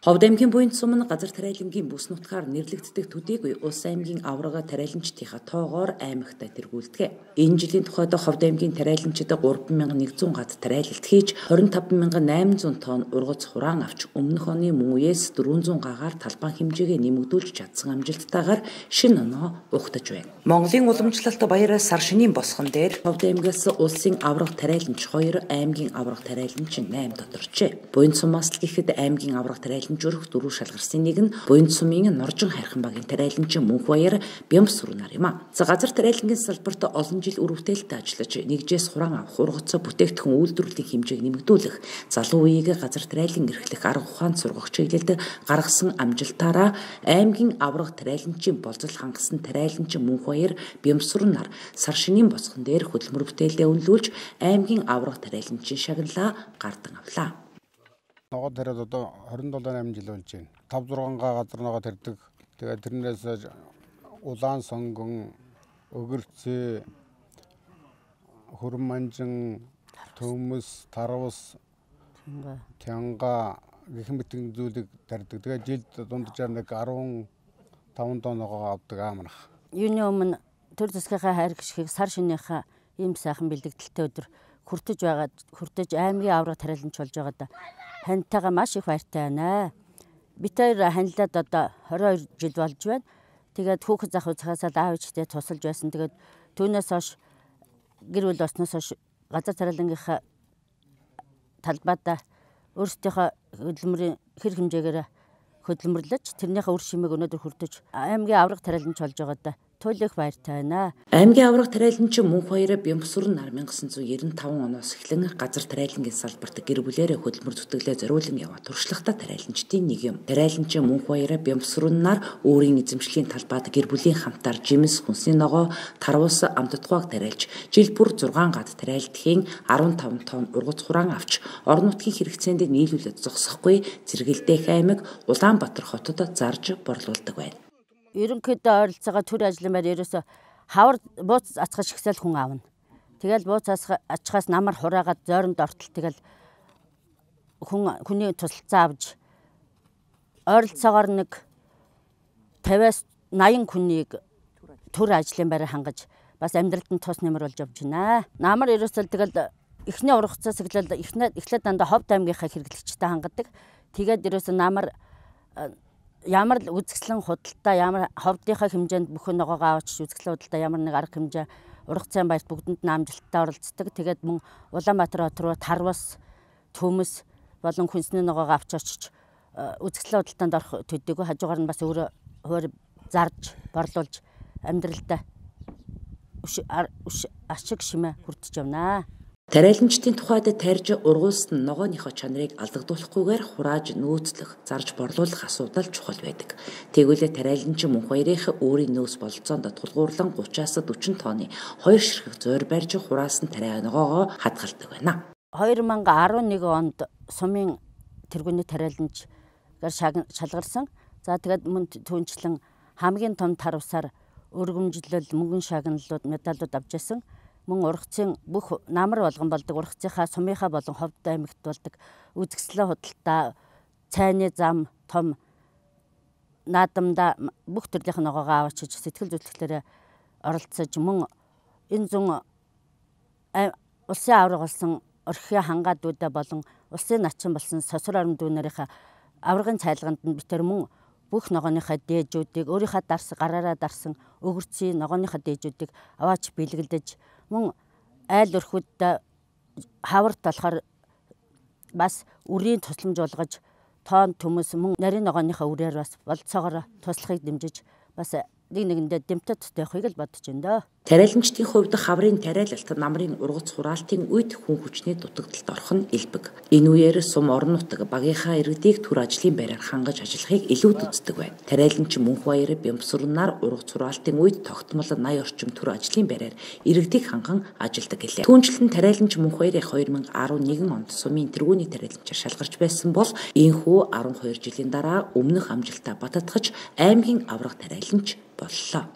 Ховд аймгийн буйнд сумн газар тариалангийн бүс нутгаар нэрлэгддэг төдийг улс аймгийн аврага тариаланчдынхаа тоогоор аймагтаа тэргүүлдэг. Энэ жилийн тухайд Ховд аймгийн тариаланчдад 3100 гад тариалалт хийж 25800 тонн ургац хураан авч өмнөх оны мөнгөөс 400 гагаар талбайн хэмжээгээ нэмэгдүүлж чадсан амжилттайгаар шин оноо ухтаж байна. Монголын уламжлалт баяраас сар шинийн босгон дээр Ховд аймгаас улсын аврага тариаланч 2 аймгийн аврага тариаланч 8 доторчээ. Буйнд сумаас л гэхэд аймгийн аврага тариаланч хөлмжөрөх дөрвөн шалгарсан нэг нь буйнд сумын норжин хайрхан багийн тариаланчин мөнх баяр бямс руу нар юм а. За газар тариалангийн салбарт олон жил үрвтээлтэй ажиллаж нэгжээс хуран авах ургац бүтээгдэхүүн үйлдвэрлэлийн хэмжээг нэмэгдүүлэх залуу үеийг газар тариалан эрхлэх арга ухаан сургах чиглэлд гаргасан амжилтаараа аймгийн авраг тариаланчин болзол хангасан тариаланчин мөнх баяр бямс руу нар сар шинийн босгон дээр хөдөлмөр бүтээлээ үнэлүүлж аймгийн авраг тариаланчин шагналаа гардан авлаа ногоо тариад одоо 27 8 жил болж байна. 5 6 га газар ногоо тарьдаг. Тэгээд тэрнээс улаан сонгон, өгөрцөө, хөрманжин, төмөс, тарвс, тянга гэх мэтэн зүйлийг тарьдаг. Тэгээд жилд дунджаар нэг 15 тоногоо авдаг аамарх. Юуны өмнө төр засгийнхаа хайр гიშгийг сар шинийхээ ийм сайхан бэлдэгдэлтэй өдөр хүртэж байгаа хүртэж аймгийн авраг тариаланч болж байгаа да хантайгаа маш их баяртай байна. Бид хоёр ханилаад одоо 22 жил болж байна. Тэгээд хүүхэд зах уцаасаа аав ээжтэй тусалж байсан. Тэгээд түүнээс хойш гэр бүл болсноос хойш газар тариалангийнхаа талбаадаа өөрсдийнхөө хөдөлмөрийн хэр хэмжээгээр хөдөлмөрлөж тэрнийхээ үр шимийг өнөөдөр хүрдэж аймгийн авраг тариаланч болж байгаа да төлөх баяртай байна. Аймгийн аврах тариаланчин мөнх баяра Бямсүр нь 1995 оноос эхлэн газар тариалангийн салбарт гэр бүлээрээ хөдөлмөр зүтгэлээ зориулан яваа туршлагатай тариаланчдын нэг юм. Тариаланчин мөнх баяра Бямсүр нар өөрийн эзэмшлийн талбайд гэр бүлийн хамтаар жимс хүнсний ногоо тарвуус амтдахгүйг тариалж жил бүр 6 гад тариалтхийн 15 тонн ургац хураан авч орон нутгийн хэрэгцээнд нийлүүлээд зогсохгүй зэрэгэлдэх аймаг Улаанбаатар хотод зарж борлуулдаг байна ерөнхийдөө ойролцоогоо төр ажилламаар ерөөсө хавар бууц ацхаж ихсэл хүн аавна. Тэгэл бууц ацхаас намар хураагаад зойронд ортол тэгэл хүн хүний тусалцаа авж ойролцоогоор нэг 50-аас 80 хүнийг төр ажлын байраар хангаж бас амьдралд нь тус нэмэр болж явж байна. Намар ерөөсөө тэгэл эхний ургацаас эхлээл эхлээд дандаа ховд аймгийнхаа хэрэглэгчтэй хангадаг. Тэгээд ерөөсөө намар ямар үзэсгэлэн худалдаа ямар ховдынхаа хэмжээнд бүхэн ногоогоо авчиж үзэсгэлэн худалдаа ямар нэг арга хэмжээ урах цайн баярт бүгдэнд нь амжилттай оролцдог. Тэгээд мөн Улаанбаатар хот руу тарвас төмөс болон хүнсний ногоогоо авч очиж э, үзэсгэлэн худалдаанд орох төдийгүй хажуугаар нь бас өөрөө хуур зарж борлуулж амьдралдаа ашиг шимээ хүртэж явнаа. Тариаланчдын тухайд тарж ургуулсан ногооныхоо чанарыг алдагдуулахгүйгээр хурааж нөөцлөх, зарж борлуулах асуудал чухал байдаг. Тэгвэл тариаланч мөн хоёрын өөрийн нөөц бололцоонд тулгуурлан 30-аас 40 тонны хоёр ширхэг зойр барьж хураасан тариа ногоогоо хадгалдаг байна. 2011 онд сумын тэргүүний тариаланч шалгарсан. За тэгэд мөн түнчлэн хамгийн том тарвсаар өргөмжлөл, мөнгөн шагналууд, медалууд авч ирсэн мөн ургацын бүх намар болгон болдог ургацынхаа сумынхаа болон ховд аймагт болдог үзэсгэлэн худалдаа цайны зам том наадамда бүх төрлийн ногоогоо аваачиж сэтгэл зүйтлэхээр оролцож мөн энэ зүүн улсын авраг болсон орхио хангаадуудаа болон улсын начин болсон сосор орон дүүнэрийнхээ аврагын цайлганд нь битэр мөн бүх ногооныхаа дээжүүдийг өөрийнхөө дарс гараараа дарсан өгөрцийн ногооныхаа дээжүүдийг аваач бэлгэлдэж мөн айл өрхөд хаварт болохоор бас үрийн тусламж болгож тоон төмөс мөн нарийн ногооныхаа үрээр бас болцоогоор туслахыг дэмжиж бас нэг нэгэндээ дэмтэд төстэй явахыг л бодож байна дөө. Тариаланчдын хувьд хаврын тариалалт намрын ургац хураалтын үед хүн хүчний дутагдалд орох нь илбэг. Энэ үеэр сум орон нутаг багийнхаа иргэдийг төр ажлын байраар хангаж ажиллахыг илүүд үздэг байна. Тариаланч мөнх баяр бямсрунаар ургац хураалтын үед тогтмол 80 орчим төр ажлын байраар иргэдийг ханган ажилладаг гэлээ. Түүнчлэн тариаланч мөнх баярыг 2011 онд сумын тэргүүний тариаланчаар шалгарч байсан бол энхүү 12 жилийн дараа өмнөх амжилтаа баттгаж аймгийн авраг тариаланч боллоо.